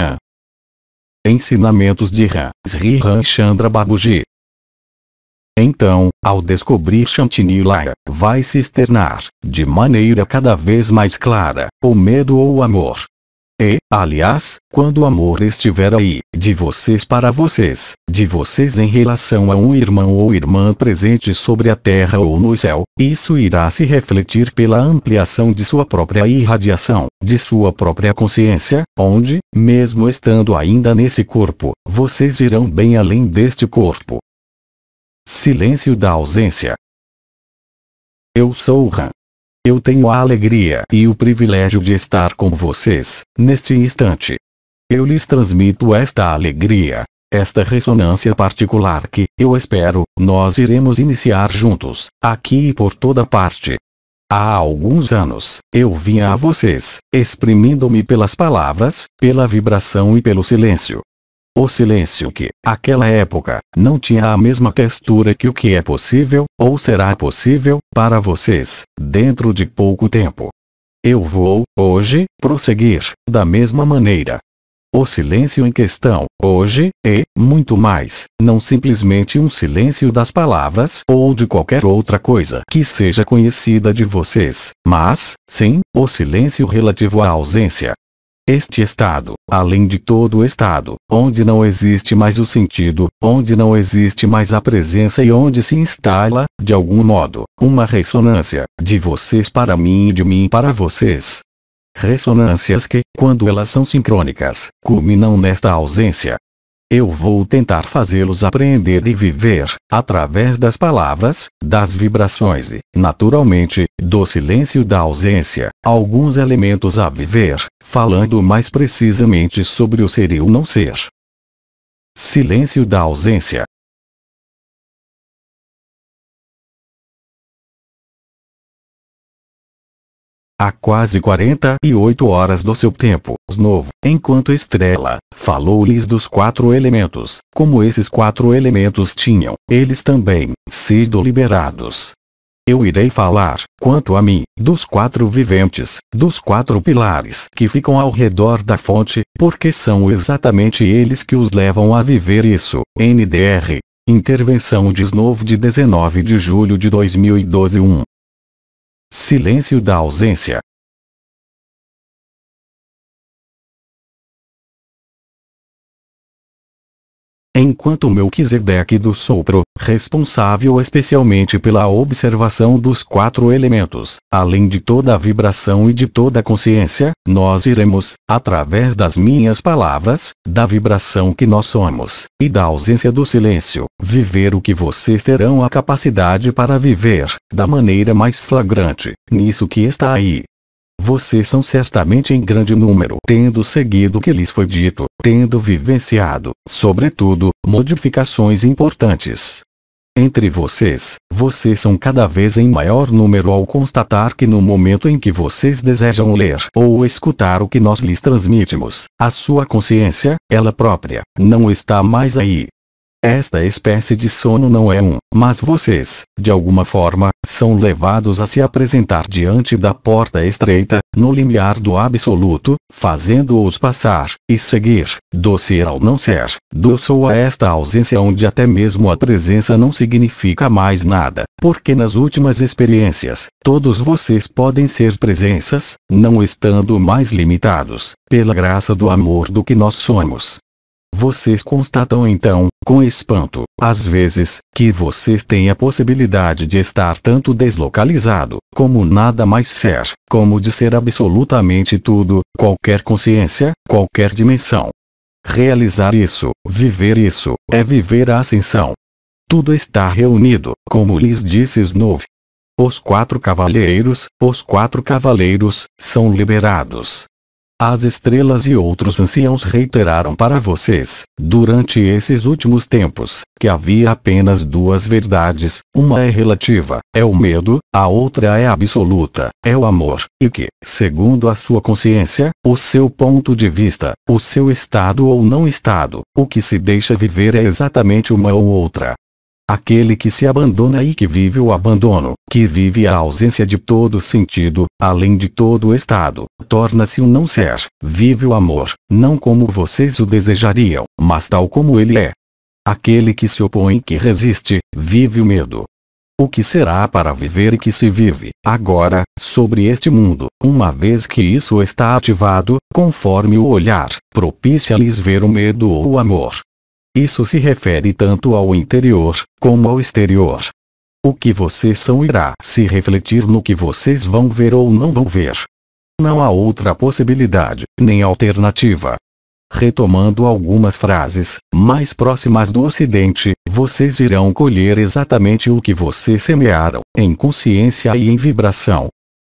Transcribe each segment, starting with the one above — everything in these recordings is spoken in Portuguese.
Ra. Ensinamentos de Ra Sri Ramchandra Babuji então, ao descobrir Shantinilaya, vai se externar, de maneira cada vez mais clara, o medo ou o amor, e, aliás, quando o amor estiver aí, de vocês para vocês, de vocês em relação a um irmão ou irmã presente sobre a terra ou no céu, isso irá se refletir pela ampliação de sua própria irradiação, de sua própria consciência, onde, mesmo estando ainda nesse corpo, vocês irão bem além deste corpo. Silêncio da ausência. Eu sou Ram. Eu tenho a alegria e o privilégio de estar com vocês, neste instante. Eu lhes transmito esta alegria, esta ressonância particular que, eu espero, nós iremos iniciar juntos, aqui e por toda parte. Há alguns anos, eu vinha a vocês, exprimindo-me pelas palavras, pela vibração e pelo silêncio o silêncio que, aquela época, não tinha a mesma textura que o que é possível, ou será possível, para vocês, dentro de pouco tempo. Eu vou, hoje, prosseguir, da mesma maneira. O silêncio em questão, hoje, é, muito mais, não simplesmente um silêncio das palavras ou de qualquer outra coisa que seja conhecida de vocês, mas, sim, o silêncio relativo à ausência, este estado, além de todo estado, onde não existe mais o sentido, onde não existe mais a presença e onde se instala, de algum modo, uma ressonância, de vocês para mim e de mim para vocês. Ressonâncias que, quando elas são sincrônicas, culminam nesta ausência, eu vou tentar fazê-los aprender e viver, através das palavras, das vibrações e, naturalmente, do silêncio da ausência, alguns elementos a viver, falando mais precisamente sobre o ser e o não ser. Silêncio da ausência, há quase 48 horas do seu tempo. Novo, enquanto estrela, falou-lhes dos quatro elementos, como esses quatro elementos tinham, eles também, sido liberados. Eu irei falar, quanto a mim, dos quatro viventes, dos quatro pilares que ficam ao redor da fonte, porque são exatamente eles que os levam a viver isso. NDR. Intervenção de Snow de 19 de julho de 2012 1. Silêncio da ausência. enquanto o Melquisedeque do sopro, responsável especialmente pela observação dos quatro elementos, além de toda a vibração e de toda a consciência, nós iremos, através das minhas palavras, da vibração que nós somos, e da ausência do silêncio, viver o que vocês terão a capacidade para viver, da maneira mais flagrante, nisso que está aí vocês são certamente em grande número, tendo seguido o que lhes foi dito, tendo vivenciado, sobretudo, modificações importantes. Entre vocês, vocês são cada vez em maior número ao constatar que no momento em que vocês desejam ler ou escutar o que nós lhes transmitimos, a sua consciência, ela própria, não está mais aí, esta espécie de sono não é um, mas vocês, de alguma forma, são levados a se apresentar diante da porta estreita, no limiar do absoluto, fazendo-os passar, e seguir, do ser ao não ser, do sou a esta ausência onde até mesmo a presença não significa mais nada, porque nas últimas experiências, todos vocês podem ser presenças, não estando mais limitados, pela graça do amor do que nós somos. Vocês constatam então, com espanto, às vezes, que vocês têm a possibilidade de estar tanto deslocalizado, como nada mais ser, como de ser absolutamente tudo, qualquer consciência, qualquer dimensão. Realizar isso, viver isso, é viver a ascensão. Tudo está reunido, como lhes disse Snow. Os quatro cavaleiros, os quatro cavaleiros, são liberados. As estrelas e outros anciãos reiteraram para vocês, durante esses últimos tempos, que havia apenas duas verdades: uma é relativa, é o medo, a outra é absoluta, é o amor, e que, segundo a sua consciência, o seu ponto de vista, o seu estado ou não estado, o que se deixa viver é exatamente uma ou outra. Aquele que se abandona e que vive o abandono, que vive a ausência de todo sentido, além de todo estado, torna-se um não ser, vive o amor, não como vocês o desejariam, mas tal como ele é. Aquele que se opõe e que resiste, vive o medo. O que será para viver e que se vive, agora, sobre este mundo, uma vez que isso está ativado, conforme o olhar, propicia-lhes ver o medo ou o amor, isso se refere tanto ao interior, como ao exterior. O que vocês são irá se refletir no que vocês vão ver ou não vão ver. Não há outra possibilidade, nem alternativa. Retomando algumas frases, mais próximas do Ocidente, vocês irão colher exatamente o que vocês semearam, em consciência e em vibração.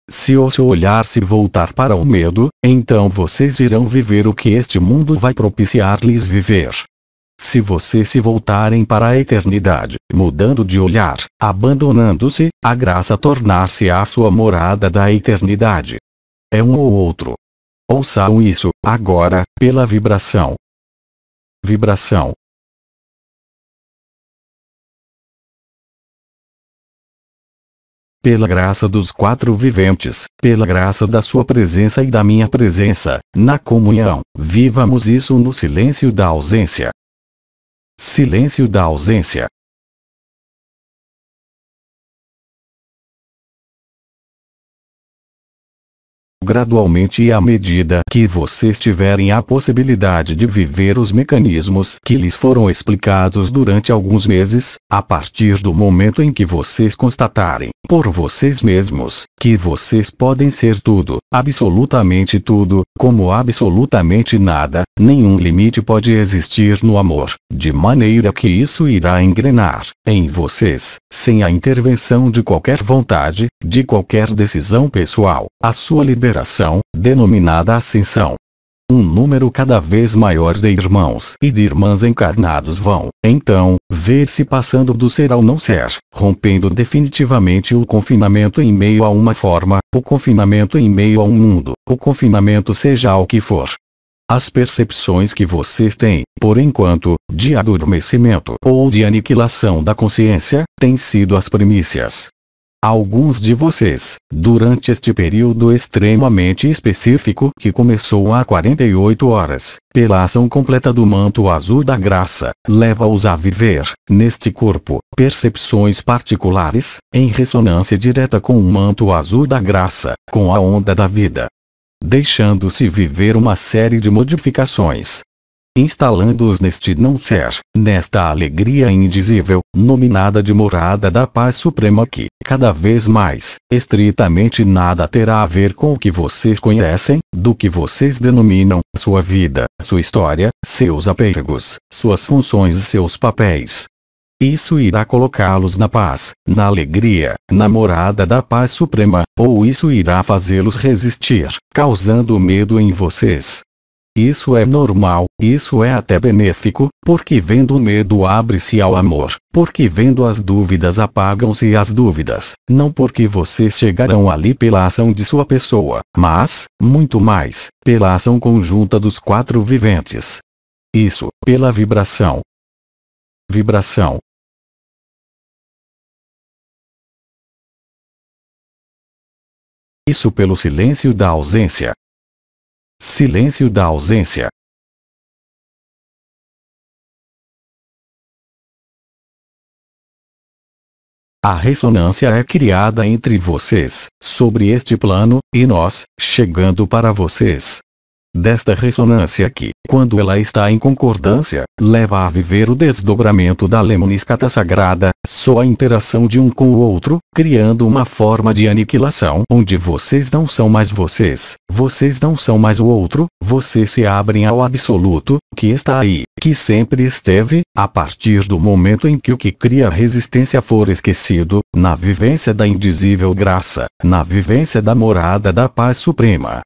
Se o seu olhar se voltar para o medo, então vocês irão viver o que este mundo vai propiciar-lhes viver. Se vocês se voltarem para a eternidade, mudando de olhar, abandonando-se, a graça tornar-se a sua morada da eternidade. É um ou outro. Ouçam isso, agora, pela vibração. Vibração. pela graça dos quatro viventes, pela graça da sua presença e da minha presença, na comunhão, vivamos isso no silêncio da ausência, Silêncio da ausência. gradualmente e à medida que vocês tiverem a possibilidade de viver os mecanismos que lhes foram explicados durante alguns meses, a partir do momento em que vocês constatarem, por vocês mesmos, que vocês podem ser tudo, absolutamente tudo, como absolutamente nada, nenhum limite pode existir no amor, de maneira que isso irá engrenar, em vocês, sem a intervenção de qualquer vontade, de qualquer decisão pessoal, a sua liberdade geração, denominada Ascensão. Um número cada vez maior de irmãos e de irmãs encarnados vão, então, ver-se passando do ser ao não ser, rompendo definitivamente o confinamento em meio a uma forma, o confinamento em meio a um mundo, o confinamento seja o que for. As percepções que vocês têm, por enquanto, de adormecimento ou de aniquilação da consciência, têm sido as primícias alguns de vocês, durante este período extremamente específico que começou há 48 horas, pela ação completa do manto azul da graça, leva-os a viver, neste corpo, percepções particulares, em ressonância direta com o manto azul da graça, com a onda da vida deixando-se viver uma série de modificações, instalando-os neste não ser, nesta alegria indizível, nominada de morada da paz suprema que, cada vez mais, estritamente nada terá a ver com o que vocês conhecem, do que vocês denominam, sua vida, sua história, seus apegos, suas funções e seus papéis. Isso irá colocá-los na paz, na alegria, na morada da paz suprema, ou isso irá fazê-los resistir, causando medo em vocês, isso é normal, isso é até benéfico, porque vendo o medo abre-se ao amor, porque vendo as dúvidas apagam-se as dúvidas, não porque vocês chegarão ali pela ação de sua pessoa, mas, muito mais, pela ação conjunta dos quatro viventes. Isso, pela vibração. Vibração, Isso pelo silêncio da ausência, Silêncio da ausência. A ressonância é criada entre vocês, sobre este plano, e nós, chegando para vocês, desta ressonância que, quando ela está em concordância, leva a viver o desdobramento da lemniscata sagrada, só a interação de um com o outro, criando uma forma de aniquilação onde vocês não são mais vocês, vocês não são mais o outro, vocês se abrem ao absoluto, que está aí, que sempre esteve, a partir do momento em que o que cria resistência for esquecido, na vivência da indizível graça, na vivência da morada da paz suprema,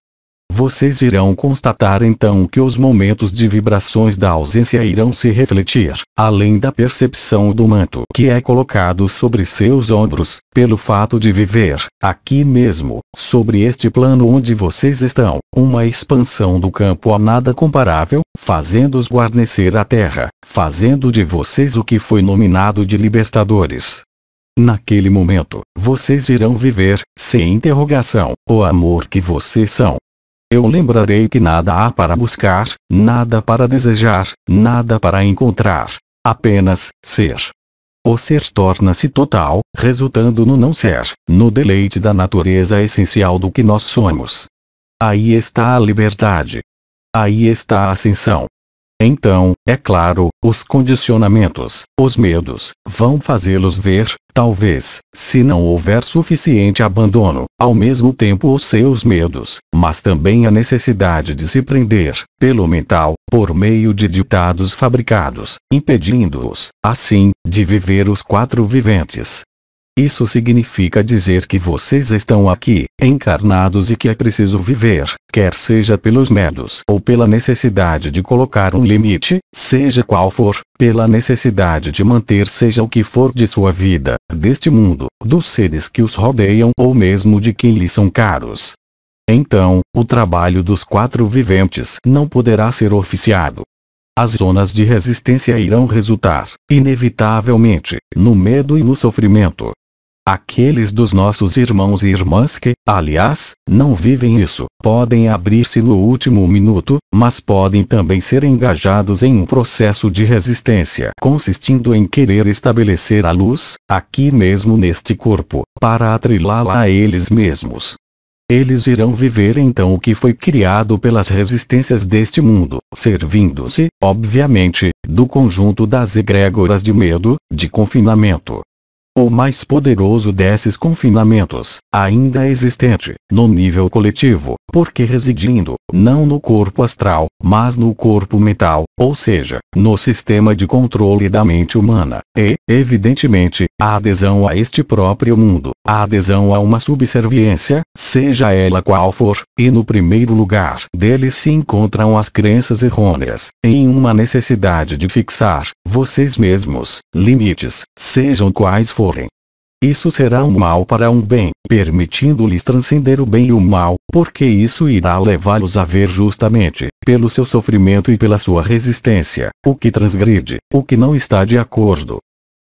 vocês irão constatar então que os momentos de vibrações da ausência irão se refletir, além da percepção do manto que é colocado sobre seus ombros, pelo fato de viver, aqui mesmo, sobre este plano onde vocês estão, uma expansão do campo a nada comparável, fazendo-os guarnecer a terra, fazendo de vocês o que foi nominado de libertadores. Naquele momento, vocês irão viver, sem interrogação, o amor que vocês são, eu lembrarei que nada há para buscar, nada para desejar, nada para encontrar. Apenas ser. O ser torna-se total, resultando no não ser, no deleite da natureza essencial do que nós somos. Aí está a liberdade. Aí está a ascensão. Então, é claro, os condicionamentos, os medos, vão fazê-los ver, talvez, se não houver suficiente abandono, ao mesmo tempo os seus medos, mas também a necessidade de se prender, pelo mental, por meio de ditados fabricados, impedindo-os, assim, de viver os quatro viventes, isso significa dizer que vocês estão aqui, encarnados e que é preciso viver, quer seja pelos medos ou pela necessidade de colocar um limite, seja qual for, pela necessidade de manter seja o que for de sua vida, deste mundo, dos seres que os rodeiam ou mesmo de quem lhes são caros. Então, o trabalho dos quatro viventes não poderá ser oficiado as zonas de resistência irão resultar, inevitavelmente, no medo e no sofrimento. Aqueles dos nossos irmãos e irmãs que, aliás, não vivem isso, podem abrir-se no último minuto, mas podem também ser engajados em um processo de resistência consistindo em querer estabelecer a luz, aqui mesmo neste corpo, para atrilá-la a eles mesmos, eles irão viver então o que foi criado pelas resistências deste mundo, servindo-se, obviamente, do conjunto das egrégoras de medo, de confinamento, o mais poderoso desses confinamentos, ainda existente, no nível coletivo, porque residindo, não no corpo astral, mas no corpo mental, ou seja, no sistema de controle da mente humana, e, evidentemente, a adesão a este próprio mundo, a adesão a uma subserviência, seja ela qual for, e no primeiro lugar deles se encontram as crenças errôneas, em uma necessidade de fixar, vocês mesmos, limites, sejam quais forem, isso será um mal para um bem, permitindo-lhes transcender o bem e o mal, porque isso irá levá-los a ver justamente, pelo seu sofrimento e pela sua resistência, o que transgride, o que não está de acordo,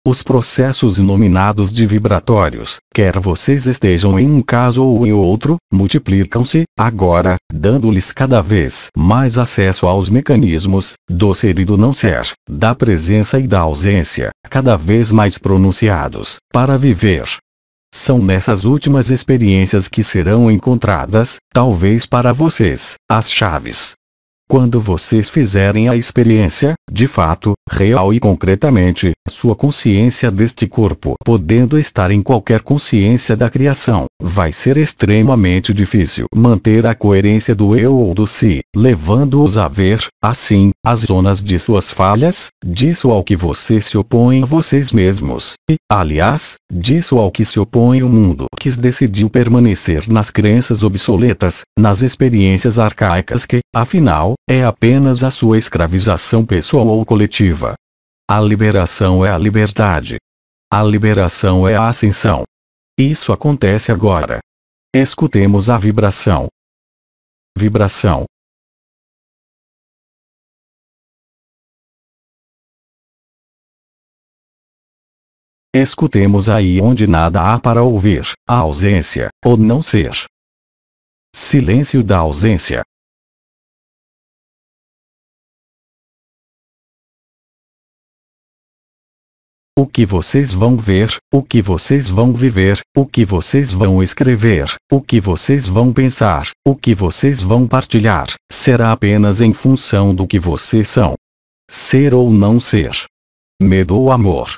os processos nominados de vibratórios, quer vocês estejam em um caso ou em outro, multiplicam-se, agora, dando-lhes cada vez mais acesso aos mecanismos, do ser e do não ser, da presença e da ausência, cada vez mais pronunciados, para viver. São nessas últimas experiências que serão encontradas, talvez para vocês, as chaves quando vocês fizerem a experiência, de fato, real e concretamente, sua consciência deste corpo podendo estar em qualquer consciência da criação, vai ser extremamente difícil manter a coerência do eu ou do si, levando-os a ver, assim, as zonas de suas falhas, disso ao que vocês se opõem a vocês mesmos, e, aliás, disso ao que se opõe o mundo que decidiu permanecer nas crenças obsoletas, nas experiências arcaicas que, afinal, moral, é apenas a sua escravização pessoal ou coletiva. A liberação é a liberdade. A liberação é a ascensão. Isso acontece agora. Escutemos a vibração. Vibração. Escutemos aí onde nada há para ouvir, a ausência, ou não ser. Silêncio da ausência. o que vocês vão ver, o que vocês vão viver, o que vocês vão escrever, o que vocês vão pensar, o que vocês vão partilhar, será apenas em função do que vocês são. Ser ou não ser. Medo ou amor.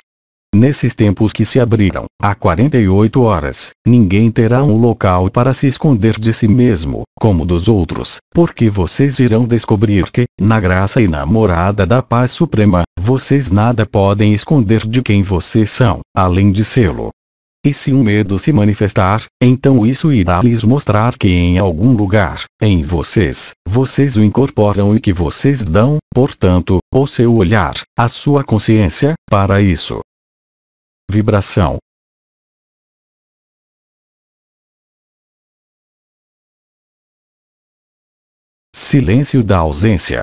Nesses tempos que se abriram, há 48 horas, ninguém terá um local para se esconder de si mesmo, como dos outros, porque vocês irão descobrir que, na graça e na morada da paz suprema, vocês nada podem esconder de quem vocês são, além de sê-lo. E se um medo se manifestar, então isso irá lhes mostrar que em algum lugar, em vocês, vocês o incorporam e que vocês dão, portanto, o seu olhar, a sua consciência, para isso vibração Silêncio da ausência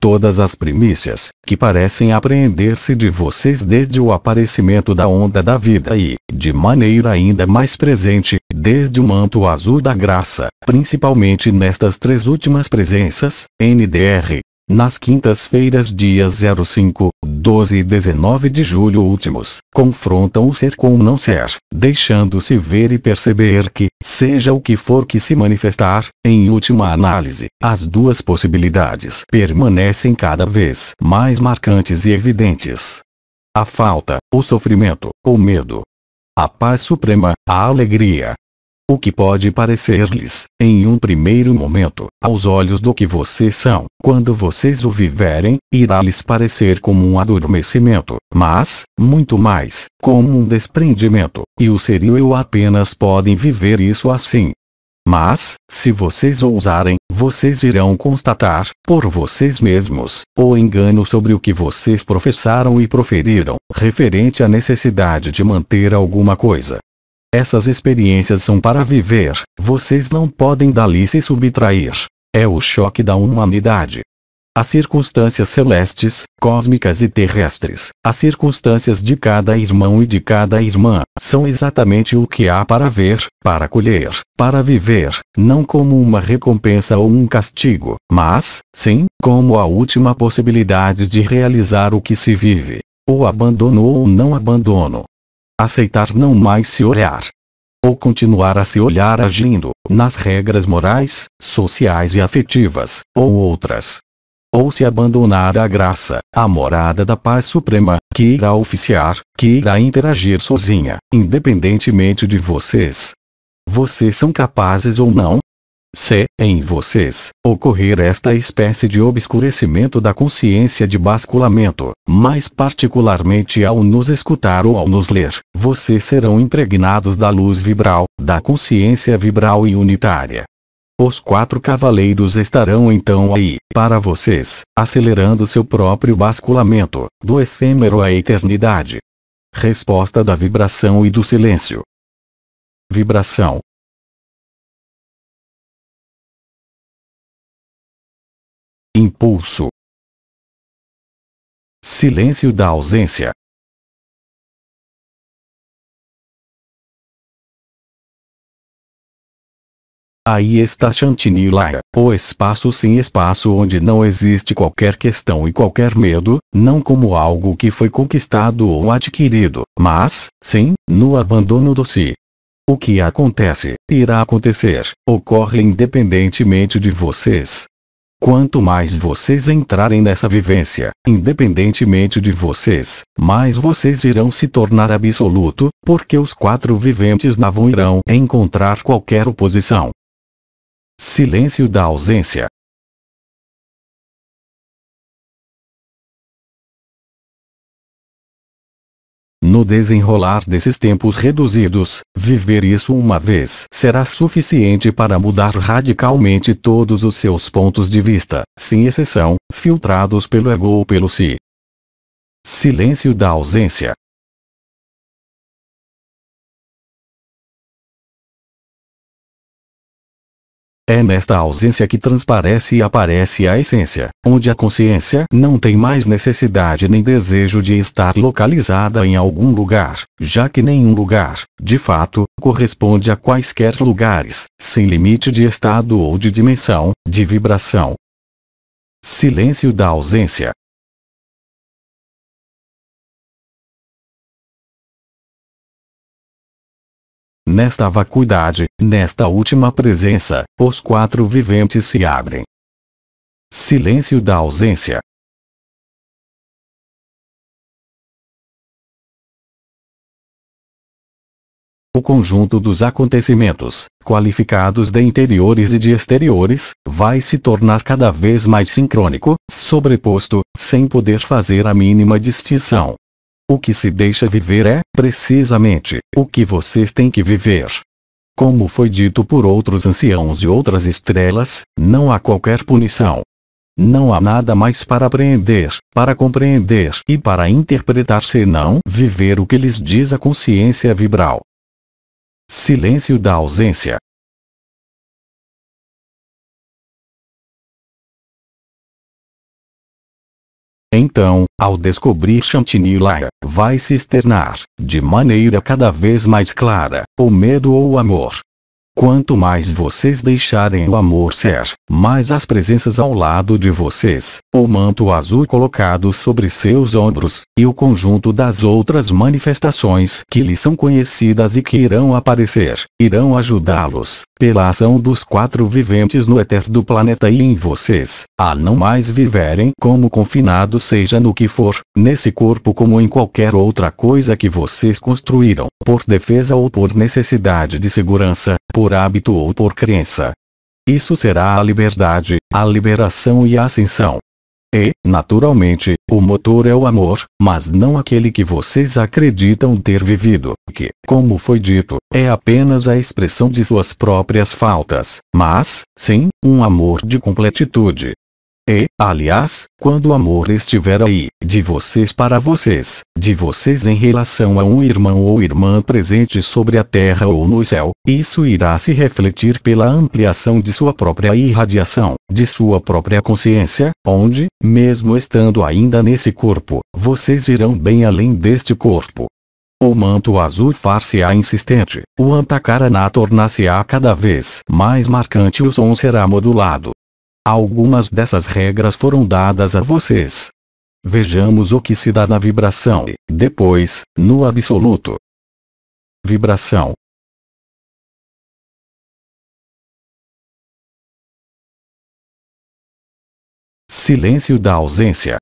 Todas as primícias, que parecem apreender-se de vocês desde o aparecimento da onda da vida e, de maneira ainda mais presente, desde o manto azul da graça, principalmente nestas três últimas presenças, NDR, nas quintas-feiras dias 05, 12 e 19 de julho últimos, confrontam o ser com o não ser, deixando-se ver e perceber que, seja o que for que se manifestar, em última análise, as duas possibilidades permanecem cada vez mais marcantes e evidentes. A falta, o sofrimento, o medo. A paz suprema, a alegria, o que pode parecer-lhes, em um primeiro momento, aos olhos do que vocês são, quando vocês o viverem, irá lhes parecer como um adormecimento, mas, muito mais, como um desprendimento, e o ser e o eu apenas podem viver isso assim. Mas, se vocês ousarem, vocês irão constatar, por vocês mesmos, o engano sobre o que vocês professaram e proferiram, referente à necessidade de manter alguma coisa, essas experiências são para viver, vocês não podem dali se subtrair. É o choque da humanidade. As circunstâncias celestes, cósmicas e terrestres, as circunstâncias de cada irmão e de cada irmã, são exatamente o que há para ver, para colher, para viver, não como uma recompensa ou um castigo, mas, sim, como a última possibilidade de realizar o que se vive. Ou abandono ou não abandono, aceitar não mais se olhar. Ou continuar a se olhar agindo, nas regras morais, sociais e afetivas, ou outras. Ou se abandonar à graça, a morada da paz suprema, que irá oficiar, que irá interagir sozinha, independentemente de vocês. Vocês são capazes ou não, se, em vocês, ocorrer esta espécie de obscurecimento da consciência de basculamento, mais particularmente ao nos escutar ou ao nos ler, vocês serão impregnados da luz vibral, da consciência vibral e unitária. Os quatro cavaleiros estarão então aí, para vocês, acelerando seu próprio basculamento, do efêmero à eternidade. Resposta da vibração e do silêncio. Vibração impulso, silêncio da ausência. Aí está Chantilly Laia, o espaço sem espaço onde não existe qualquer questão e qualquer medo, não como algo que foi conquistado ou adquirido, mas, sim, no abandono do si. O que acontece, irá acontecer, ocorre independentemente de vocês, Quanto mais vocês entrarem nessa vivência, independentemente de vocês, mais vocês irão se tornar absoluto, porque os quatro viventes não irão encontrar qualquer oposição. Silêncio da ausência. No desenrolar desses tempos reduzidos, viver isso uma vez será suficiente para mudar radicalmente todos os seus pontos de vista, sem exceção, filtrados pelo ego ou pelo si. Silêncio da ausência. É nesta ausência que transparece e aparece a essência, onde a consciência não tem mais necessidade nem desejo de estar localizada em algum lugar, já que nenhum lugar, de fato, corresponde a quaisquer lugares, sem limite de estado ou de dimensão, de vibração. Silêncio da ausência. nesta vacuidade, nesta última presença, os quatro viventes se abrem. Silêncio da ausência. O conjunto dos acontecimentos, qualificados de interiores e de exteriores, vai se tornar cada vez mais sincrônico, sobreposto, sem poder fazer a mínima distinção, o que se deixa viver é, precisamente, o que vocês têm que viver. Como foi dito por outros anciãos e outras estrelas, não há qualquer punição. Não há nada mais para aprender, para compreender e para interpretar senão viver o que lhes diz a consciência vibral. Silêncio da ausência. Então, ao descobrir Chantilly vai se externar, de maneira cada vez mais clara, o medo ou o amor, Quanto mais vocês deixarem o amor ser, mais as presenças ao lado de vocês, o manto azul colocado sobre seus ombros, e o conjunto das outras manifestações que lhes são conhecidas e que irão aparecer, irão ajudá-los, pela ação dos quatro viventes no éter do planeta e em vocês, a não mais viverem como confinados seja no que for, nesse corpo como em qualquer outra coisa que vocês construíram, por defesa ou por necessidade de segurança, por por hábito ou por crença. Isso será a liberdade, a liberação e a ascensão. E, naturalmente, o motor é o amor, mas não aquele que vocês acreditam ter vivido, que, como foi dito, é apenas a expressão de suas próprias faltas, mas, sim, um amor de completitude, e, aliás, quando o amor estiver aí, de vocês para vocês, de vocês em relação a um irmão ou irmã presente sobre a terra ou no céu, isso irá se refletir pela ampliação de sua própria irradiação, de sua própria consciência, onde, mesmo estando ainda nesse corpo, vocês irão bem além deste corpo. O manto azul far-se-á insistente, o antakarana tornar-se-á cada vez mais marcante e o som será modulado, Algumas dessas regras foram dadas a vocês. Vejamos o que se dá na vibração e, depois, no absoluto. Vibração Silêncio da ausência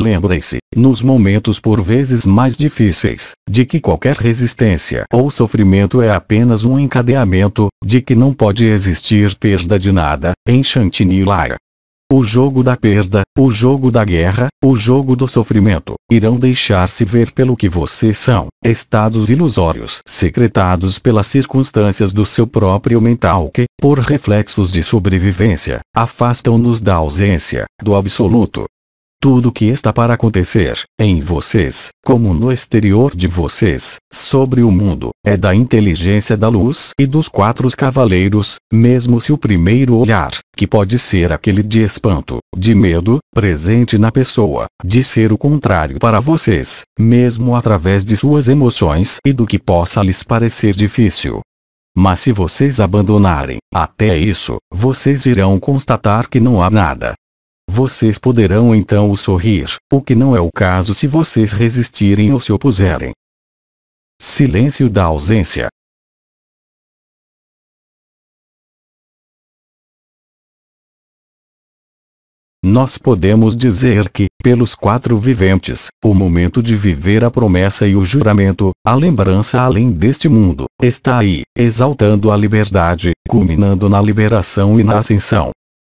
Lembrem-se, nos momentos por vezes mais difíceis, de que qualquer resistência ou sofrimento é apenas um encadeamento, de que não pode existir perda de nada, em Shantini Laia. O jogo da perda, o jogo da guerra, o jogo do sofrimento, irão deixar-se ver pelo que vocês são, estados ilusórios secretados pelas circunstâncias do seu próprio mental que, por reflexos de sobrevivência, afastam-nos da ausência, do absoluto, tudo o que está para acontecer, em vocês, como no exterior de vocês, sobre o mundo, é da inteligência da luz e dos quatro cavaleiros, mesmo se o primeiro olhar, que pode ser aquele de espanto, de medo, presente na pessoa, de ser o contrário para vocês, mesmo através de suas emoções e do que possa lhes parecer difícil, mas se vocês abandonarem, até isso, vocês irão constatar que não há nada, vocês poderão então o sorrir, o que não é o caso se vocês resistirem ou se opuserem. Silêncio da ausência. Nós podemos dizer que, pelos quatro viventes, o momento de viver a promessa e o juramento, a lembrança além deste mundo, está aí, exaltando a liberdade, culminando na liberação e na ascensão.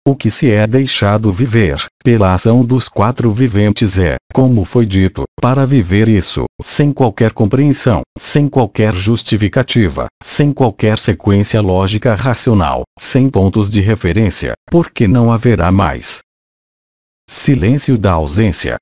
O que se é deixado viver, pela ação dos quatro viventes é, como foi dito, para viver isso, sem qualquer compreensão, sem qualquer justificativa, sem qualquer sequência lógica racional, sem pontos de referência, porque não haverá mais. Silêncio da ausência.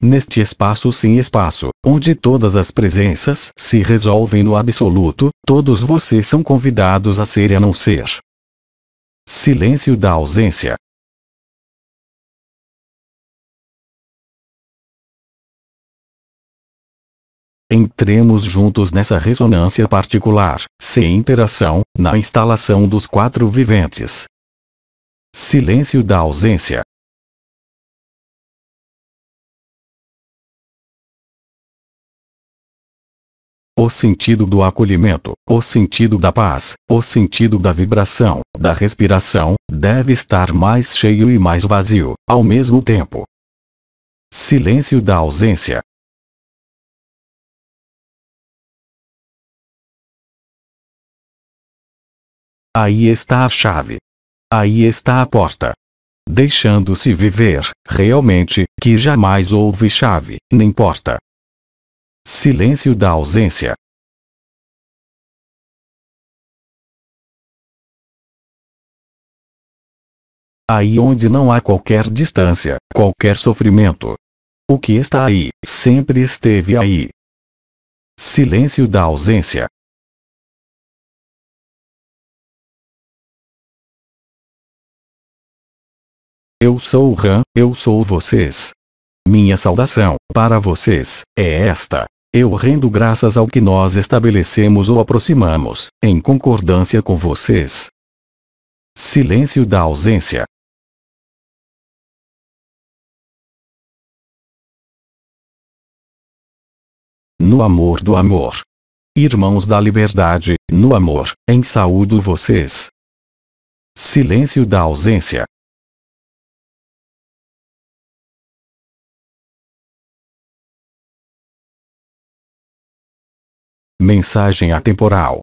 neste espaço sem espaço, onde todas as presenças se resolvem no absoluto, todos vocês são convidados a ser e a não ser. Silêncio da ausência. Entremos juntos nessa ressonância particular, sem interação, na instalação dos quatro viventes. Silêncio da ausência. o sentido do acolhimento, o sentido da paz, o sentido da vibração, da respiração, deve estar mais cheio e mais vazio, ao mesmo tempo. Silêncio da ausência. Aí está a chave. Aí está a porta. Deixando-se viver, realmente, que jamais houve chave, nem porta, Silêncio da ausência. Aí onde não há qualquer distância, qualquer sofrimento. O que está aí, sempre esteve aí. Silêncio da ausência. Eu sou o Ram, eu sou vocês. Minha saudação, para vocês, é esta. Eu rendo graças ao que nós estabelecemos ou aproximamos, em concordância com vocês. Silêncio da ausência. No amor do amor. Irmãos da liberdade, no amor, em saúdo vocês. Silêncio da ausência. mensagem atemporal